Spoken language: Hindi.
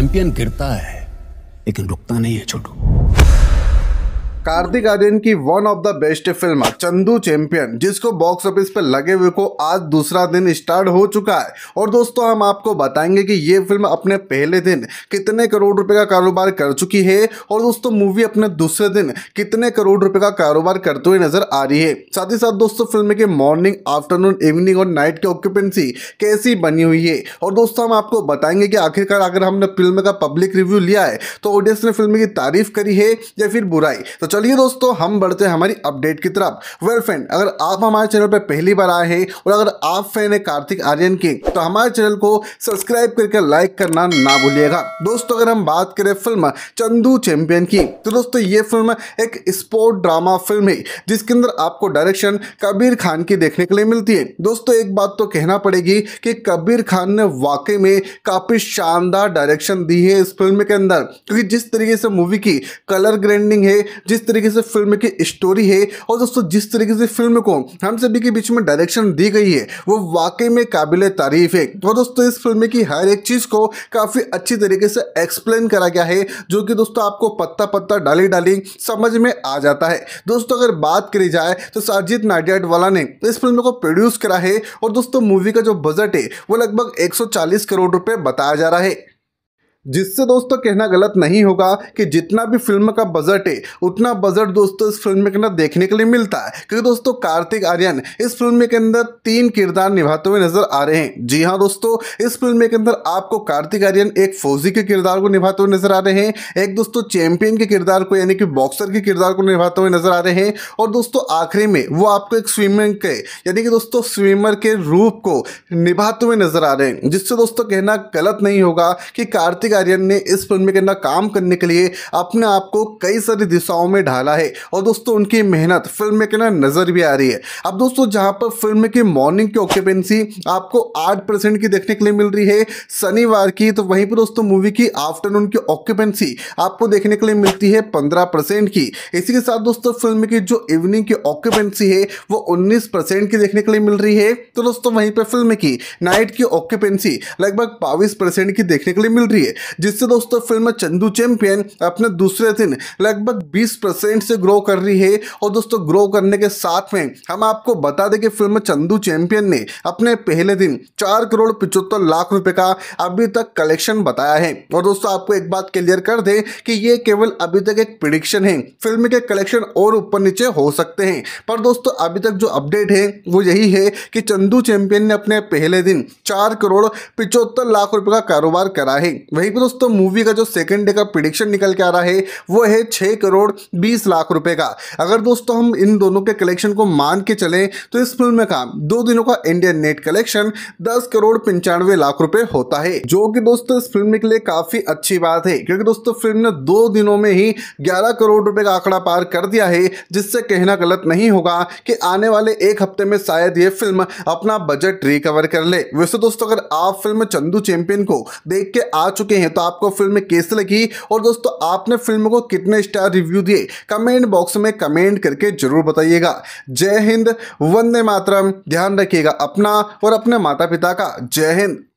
चैंपियन गिरता है लेकिन रुकता नहीं है छोटू कार्तिक आर्यन की one of the best film Chandu Champion जिसको बॉक्स ऑफिस पर लगे हुए को आज दूसरा दिन स्टार्ट हो चुका है और दोस्तों हम आपको बताएंगे कि ये फिल्म अपने पहले दिन कितने करोड़ रुपए का कारोबार कर चुकी है और दोस्तों मूवी अपने दूसरे दिन कितने करोड़ रुपए का कारोबार करते हुए नजर आ रही है साथ ही साथ दोस्तों फिल्म की मॉर्निंग आफ्टरनून इवनिंग और नाइट की ऑक्यूपेंसी कैसी बनी हुई है और दोस्तों हम आपको बताएंगे कि आखिरकार अगर हमने फिल्म का पब्लिक रिव्यू लिया है तो ऑडियंस ने फिल्म की तारीफ करी है या फिर बुराई तो चलिए दोस्तों हम बढ़ते हैं हमारी अपडेट की तरफ वेल फ्रेंड अगर आप हमारे चैनल पर पहली बार आए हैं और अगर आप फैन है कार्तिक आर्यन के तो हमारे चैनल को सब्सक्राइब करके लाइक करना ना भूलिएगा दोस्तों अगर हम बात करें फिल्म चंदू चैंपियन की तो दोस्तों ये फिल्म एक स्पोर्ट ड्रामा फिल्म है जिसके अंदर आपको डायरेक्शन कबीर खान की देखने के लिए मिलती है दोस्तों एक बात तो कहना पड़ेगी कि कबीर खान ने वाकई में काफ़ी शानदार डायरेक्शन दी है इस फिल्म के अंदर क्योंकि जिस तरीके से मूवी की कलर ग्रेंडिंग है जिस जिस तरीके से फिल्म की स्टोरी है और दोस्तों जिस तरीके से फिल्म को हम सभी के बीच में डायरेक्शन दी गई है वो वाकई में काबिल तारीफ है और दोस्तों इस फिल्म की हर एक चीज़ को काफ़ी अच्छी तरीके से एक्सप्लेन करा गया है जो कि दोस्तों आपको पत्ता पत्ता डाली डाली समझ में आ जाता है दोस्तों अगर बात करी जाए तो सरजीत नाडियाडवाला ने इस फिल्म को प्रोड्यूस करा है और दोस्तों मूवी का जो बजट है वो लगभग एक करोड़ रुपए बताया जा रहा है जिससे दोस्तों कहना गलत नहीं होगा कि जितना भी फिल्म का बजट है उतना बजट दोस्तों इस फिल्म के अंदर देखने के लिए मिलता है क्योंकि दोस्तों कार्तिक आर्यन इस फिल्म के अंदर तीन किरदार निभाते हुए नजर आ रहे हैं जी हाँ दोस्तों इस फिल्म के अंदर आपको कार्तिक आर्यन एक फौजी के किरदार को निभाते हुए नजर आ रहे हैं एक दोस्तों चैंपियन के किरदार को यानी कि बॉक्सर के किरदार को निभाते हुए नजर आ रहे हैं और दोस्तों आखिरी में वो आपको एक स्विमिंग के यानी कि दोस्तों स्विमर के रूप को निभाते हुए नजर आ रहे हैं जिससे दोस्तों कहना गलत नहीं होगा कि कार्तिक कार्तिक आर्यन ने इस फिल्म के अंदर काम करने के लिए अपने आप को कई सारी दिशाओं में ढाला है और दोस्तों उनकी मेहनत फिल्म में कहना नजर भी आ रही है अब दोस्तों जहां पर फिल्म की मॉर्निंग की ऑक्यूपेंसी आपको आठ परसेंट की देखने के लिए मिल रही है शनिवार की तो वहीं पर दोस्तों मूवी की आफ्टरनून की ऑक्यूपेंसी आपको देखने के लिए मिलती है पंद्रह की इसी के साथ दोस्तों फिल्म की जो इवनिंग की ऑक्यूपेंसी है वो उन्नीस की देखने के लिए मिल रही है तो दोस्तों वहीं पर फिल्म की नाइट की ऑक्यूपेंसी लगभग बाईस परसेंट की देखने के लिए मिल रही है जिससे दोस्तों फिल्म चंदू चैंपियन अपने दूसरे दिन लगभग 20 परसेंट से ग्रो कर रही है और दोस्तों ग्रो करने के साथ में हम आपको बता दें कि फिल्म चंदू चैंपियन ने अपने पहले दिन चार करोड़ पिचहत्तर लाख रुपए का अभी तक कलेक्शन बताया है और दोस्तों आपको एक बात क्लियर कर दें कि ये केवल अभी तक एक प्रिडिक्शन है फिल्म के कलेक्शन और ऊपर नीचे हो सकते हैं पर दोस्तों अभी तक जो अपडेट है वो यही है कि चंदू चैंपियन ने अपने पहले दिन चार करोड़ पिचहत्तर लाख रुपए का कारोबार करा है वहीं वहीं पर दोस्तों मूवी का जो सेकंड डे का प्रिडिक्शन निकल के आ रहा है वो है छः करोड़ बीस लाख रुपए का अगर दोस्तों हम इन दोनों के कलेक्शन को मान के चलें तो इस फिल्म का दो दिनों का इंडियन नेट कलेक्शन दस करोड़ पंचानवे लाख रुपए होता है जो कि दोस्तों इस फिल्म के लिए काफी अच्छी बात है क्योंकि दोस्तों फिल्म ने दो दिनों में ही ग्यारह करोड़ रुपये का आंकड़ा पार कर दिया है जिससे कहना गलत नहीं होगा कि आने वाले एक हफ्ते में शायद ये फिल्म अपना बजट रिकवर कर ले वैसे दोस्तों अगर आप फिल्म चंदू चैंपियन को देख के आ चुके हैं तो आपको फिल्म कैसे लगी और दोस्तों आपने फिल्म को कितने स्टार रिव्यू दिए कमेंट बॉक्स में कमेंट करके जरूर बताइएगा जय हिंद वंदे मातरम ध्यान रखिएगा अपना और अपने माता पिता का जय हिंद